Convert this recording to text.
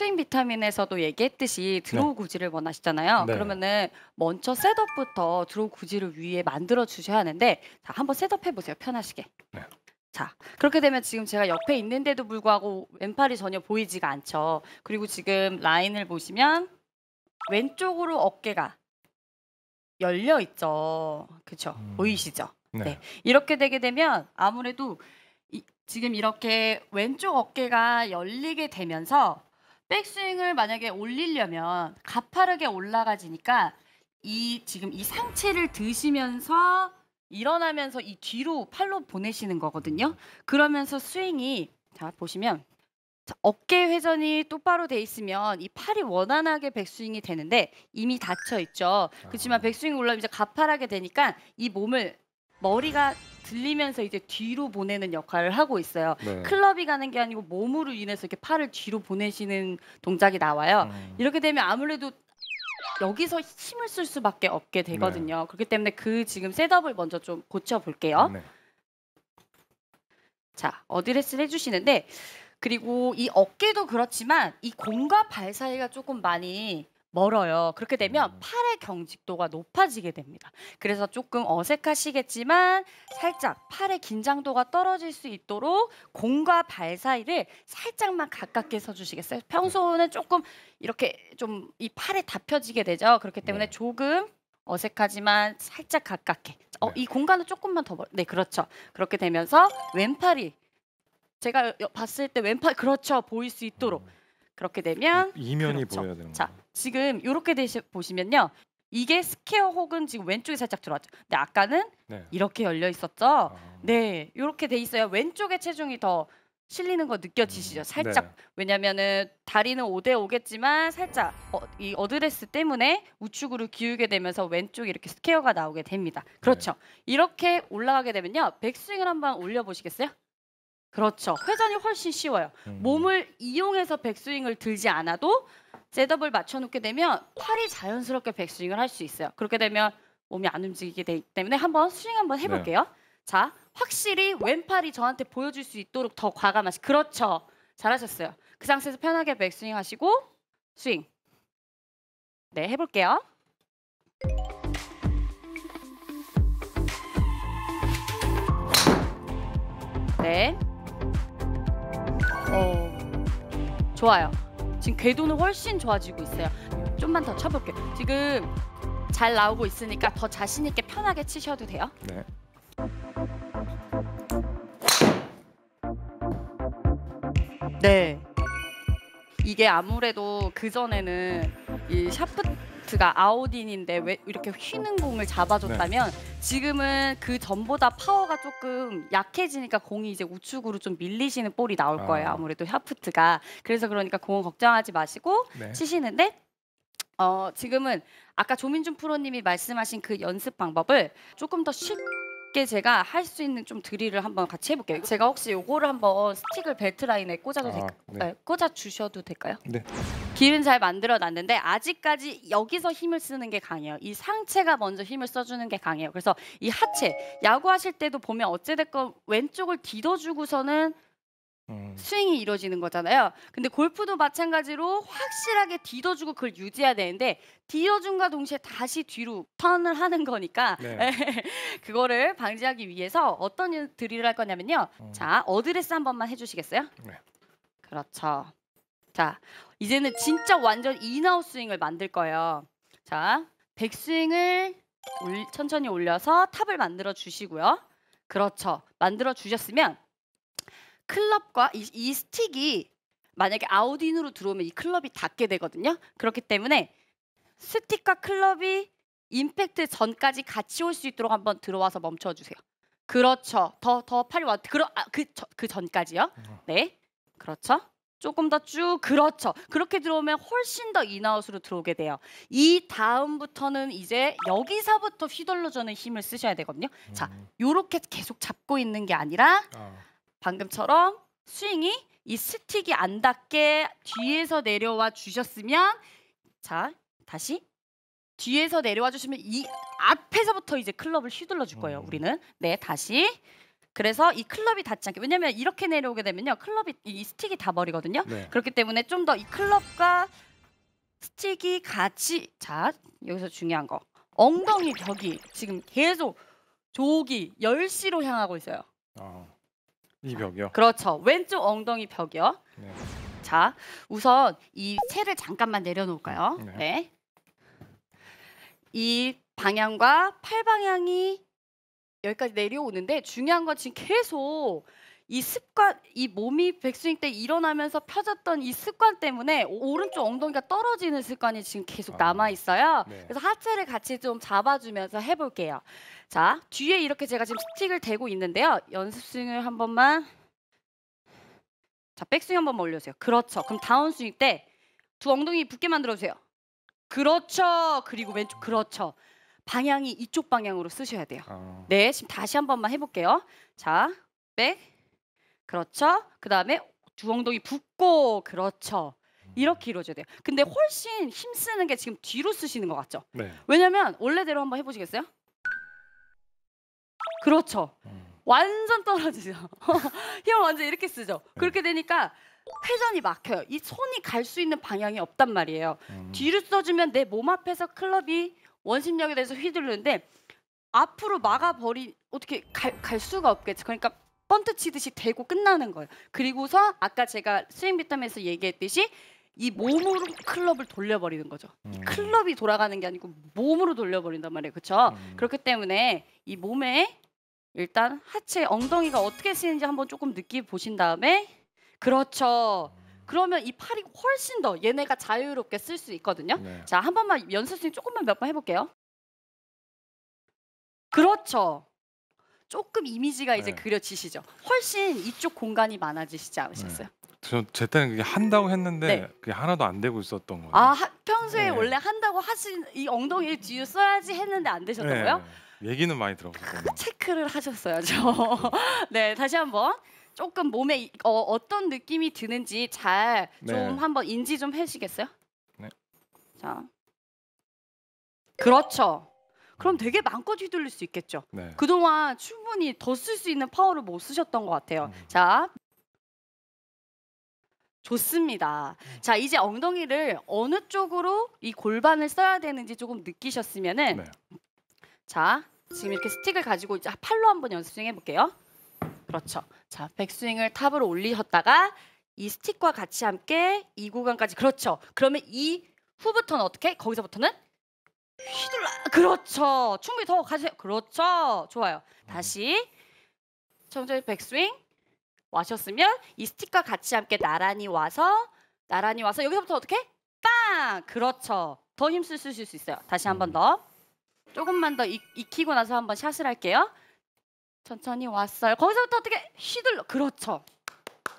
스윙 비타민에서도 얘기했듯이 드로우 네. 구질을 원하시잖아요. 네. 그러면은 먼저 셋업부터 드로우 구질을 위에 만들어 주셔야 하는데 자, 한번 셋업해 보세요. 편하시게. 네. 자, 그렇게 되면 지금 제가 옆에 있는데도 불구하고 왼팔이 전혀 보이지가 않죠. 그리고 지금 라인을 보시면 왼쪽으로 어깨가 열려 있죠. 그렇죠. 음. 보이시죠? 네. 네. 이렇게 되게 되면 아무래도 이, 지금 이렇게 왼쪽 어깨가 열리게 되면서 백스윙을 만약에 올리려면 가파르게 올라가지니까 이 지금 이 상체를 드시면서 일어나면서 이 뒤로 팔로 보내시는 거거든요. 그러면서 스윙이 자 보시면 자, 어깨 회전이 똑바로 돼 있으면 이 팔이 원활하게 백스윙이 되는데 이미 닫혀 있죠. 그렇지만 아. 백스윙 올라오면 이제 가파르게 되니까 이 몸을 머리가 들리면서 이제 뒤로 보내는 역할을 하고 있어요. 네. 클럽이 가는 게 아니고 몸으로 인해서 이렇게 팔을 뒤로 보내시는 동작이 나와요. 음. 이렇게 되면 아무래도 여기서 힘을 쓸 수밖에 없게 되거든요. 네. 그렇기 때문에 그 지금 셋업을 먼저 좀 고쳐볼게요. 네. 자, 어드레스를 해주시는데 그리고 이 어깨도 그렇지만 이 공과 발 사이가 조금 많이 멀어요. 그렇게 되면 음. 팔의 경직도가 높아지게 됩니다. 그래서 조금 어색하시겠지만 살짝 팔의 긴장도가 떨어질 수 있도록 공과 발 사이를 살짝만 가깝게 서주시겠어요? 평소는 조금 이렇게 좀 이 팔에 다 펴지게 되죠. 그렇기 때문에 네. 조금 어색하지만 살짝 가깝게. 어, 네. 이 공간을 조금만 더 멀... 네, 그렇죠. 그렇게 되면서 왼팔이 제가 봤을 때 왼팔 그렇죠 보일 수 있도록 그렇게 되면 이면이 그렇죠. 보여야 되는 거예요. 자, 지금 이렇게 되시, 보시면요. 이게 스퀘어 혹은 지금 왼쪽에 살짝 들어왔죠. 근데 아까는 네. 이렇게 열려 있었죠. 아... 네, 이렇게 돼있어요 왼쪽에 체중이 더 실리는 거 느껴지시죠? 음, 네. 살짝 네. 왜냐면은 다리는 5대 5겠지만 살짝 어, 이 어드레스 때문에 우측으로 기울게 되면서 왼쪽 이렇게 스퀘어가 나오게 됩니다. 그렇죠. 네. 이렇게 올라가게 되면요. 백스윙을 한번 올려 보시겠어요? 그렇죠. 회전이 훨씬 쉬워요. 음. 몸을 이용해서 백스윙을 들지 않아도 셋업을 맞춰놓게 되면 팔이 자연스럽게 백스윙을 할 수 있어요. 그렇게 되면 몸이 안 움직이게 되기 때문에 한번 스윙 한번 네. 해볼게요. 네. 자, 확실히 왼팔이 저한테 보여줄 수 있도록 더 과감하시. 그렇죠. 잘하셨어요. 그 상태에서 편하게 백스윙 하시고 스윙. 네, 해볼게요. 네. 좋아요. 지금 궤도는 훨씬 좋아지고 있어요. 좀만 더 쳐볼게요. 지금 잘 나오고 있으니까 더 자신 있게 편하게 치셔도 돼요. 네. 네. 이게 아무래도 그전에는 이 샤프 트 프로가아우딘인데왜 이렇게 휘는 공을 잡아줬다면 네. 지금은 그 전보다 파워가 조금 약해지니까 공이 이제 우측으로 좀 밀리시는 볼이 나올 아. 거예요. 아무래도 하프트가. 그래서 그러니까 공은 걱정하지 마시고 네. 치시는데 어, 지금은 아까 조민준 프로님이 말씀하신 그 연습 방법을 조금 더 쉽게 가볍게 제가 할 수 있는 좀 드릴을 한번 같이 해볼게요. 제가 혹시 요거를 한번 스틱을 벨트 라인에 꽂아도 아, 될까? 네. 네, 꽂아 주셔도 될까요? 네. 길은 잘 만들어놨는데 아직까지 여기서 힘을 쓰는 게 강해요. 이 상체가 먼저 힘을 써주는 게 강해요. 그래서 이 하체 야구하실 때도 보면 어찌됐건 왼쪽을 뒤더주고서는 스윙이 음. 이루어지는 거잖아요. 근데 골프도 마찬가지로 확실하게 뒤져주고 그걸 유지해야 되는데 뒤져준과 동시에 다시 뒤로 턴을 하는 거니까 네. 그거를 방지하기 위해서 어떤 드릴을 할 거냐면요. 음. 자, 어드레스 한 번만 해주시겠어요? 네. 그렇죠. 자, 이제는 진짜 완전 인아웃 스윙을 만들 거예요. 자, 백스윙을 올, 천천히 올려서 탑을 만들어 주시고요. 그렇죠. 만들어 주셨으면 클럽과 이, 이 스틱이 만약에 아웃인으로 들어오면 이 클럽이 닿게 되거든요. 그렇기 때문에 스틱과 클럽이 임팩트 전까지 같이 올 수 있도록 한번 들어와서 멈춰주세요. 그렇죠. 더 더 팔이 와. 아, 그 아, 그그 그 전까지요. 음. 네. 그렇죠. 조금 더 쭉 그렇죠. 그렇게 들어오면 훨씬 더 인아웃으로 들어오게 돼요. 이 다음부터는 이제 여기서부터 휘둘러주는 힘을 쓰셔야 되거든요. 음. 자, 요렇게 계속 잡고 있는 게 아니라 아. 방금처럼 스윙이 이 스틱이 안 닿게 뒤에서 내려와 주셨으면 자 다시 뒤에서 내려와 주시면 이 앞에서부터 이제 클럽을 휘둘러 줄 거예요. 음. 우리는 네 다시 그래서 이 클럽이 닿지 않게 왜냐면 이렇게 내려오게 되면요 클럽이 이 스틱이 다 버리거든요. 네. 그렇기 때문에 좀 더 이 클럽과 스틱이 같이 자 여기서 중요한 거 엉덩이 벽이 지금 계속 조기 열시로 향하고 있어요. 어. 이 벽이요. 그렇죠. 왼쪽 엉덩이 벽이요. 네. 자, 우선 이 채를 잠깐만 내려놓을까요? 음, 네. 네. 이 방향과 팔 방향이 여기까지 내려오는데 중요한 건 지금 계속 이 습관, 이 몸이 백스윙 때 일어나면서 펴졌던 이 습관 때문에 오른쪽 엉덩이가 떨어지는 습관이 지금 계속 아, 남아 있어요. 네. 그래서 하체를 같이 좀 잡아주면서 해볼게요. 자, 뒤에 이렇게 제가 지금 스틱을 대고 있는데요. 연습 스윙을 한 번만. 자, 백스윙 한 번만 올려주세요. 그렇죠. 그럼 다운 스윙 때 두 엉덩이 붙게 만들어주세요. 그렇죠. 그리고 왼쪽 그렇죠. 방향이 이쪽 방향으로 쓰셔야 돼요. 아. 네, 지금 다시 한 번만 해볼게요. 자, 백. 그렇죠. 그다음에 두 엉덩이 붓고 그렇죠. 이렇게 이루어져야 돼요. 근데 훨씬 힘쓰는 게 지금 뒤로 쓰시는 것 같죠? 네. 왜냐면 원래대로 한번 해보시겠어요? 그렇죠. 완전 떨어지죠. 힘을 완전 이렇게 쓰죠. 네. 그렇게 되니까 회전이 막혀요. 이 손이 갈 수 있는 방향이 없단 말이에요. 음. 뒤로 써주면 내 몸 앞에서 클럽이 원심력에 대해서 휘두르는데 앞으로 막아버리 어떻게 갈, 갈 수가 없겠죠 그러니까 펀트 치듯이 대고 끝나는 거예요. 그리고서 아까 제가 스윙 비타민에서 얘기했듯이 이 몸으로 클럽을 돌려버리는 거죠. 음. 클럽이 돌아가는 게 아니고 몸으로 돌려버린단 말이에요. 그렇죠? 음. 그렇기 때문에 이 몸에 일단 하체 엉덩이가 어떻게 쓰이는지 한번 조금 느끼보신 다음에 그렇죠. 음. 그러면 이 팔이 훨씬 더 얘네가 자유롭게 쓸 수 있거든요. 네. 자, 한 번만 연습 스윙 조금만 몇 번 해볼게요. 그렇죠. 조금 이미지가 이제 네. 그려지시죠. 훨씬 이쪽 공간이 많아지시지 않으셨어요? 네. 저제 때는 그게 한다고 음. 했는데 네. 그게 하나도 안 되고 있었던 거예요. 아 하, 평소에 네. 원래 한다고 하신 이 엉덩이 뒤로 써야지 했는데 안되셨다고예요 네. 얘기는 많이 들어봤어요. 체크를 하셨어야죠. 네 다시 한번 조금 몸에 어, 떤 느낌이 드는지 잘좀 네. 한번 인지 좀 해주시겠어요? 네. 자 그렇죠. 그럼 되게 마음껏 휘둘릴 수 있겠죠. 네. 그동안 충분히 더 쓸 수 있는 파워를 못 쓰셨던 것 같아요. 음. 자, 좋습니다. 음. 자, 이제 엉덩이를 어느 쪽으로 이 골반을 써야 되는지 조금 느끼셨으면은 네. 자, 지금 이렇게 스틱을 가지고 이제 팔로 한번 연습 스 해볼게요. 그렇죠. 자, 백스윙을 탑으로 올리셨다가 이 스틱과 같이 함께 이 구간까지 그렇죠. 그러면 이 후부터는 어떻게? 거기서부터는 휘둘러. 그렇죠. 충분히 더 가세요. 그렇죠. 좋아요. 다시 천천히 백스윙 와셨으면 이 스틱과 같이 함께 나란히 와서 나란히 와서 여기서부터 어떻게? 빵! 그렇죠. 더 힘쓰실 수 있어요. 다시 한 번 더. 조금만 더 익, 히고 나서 한번 샷을 할게요. 천천히 왔어요. 거기서부터 어떻게 휘둘러. 그렇죠.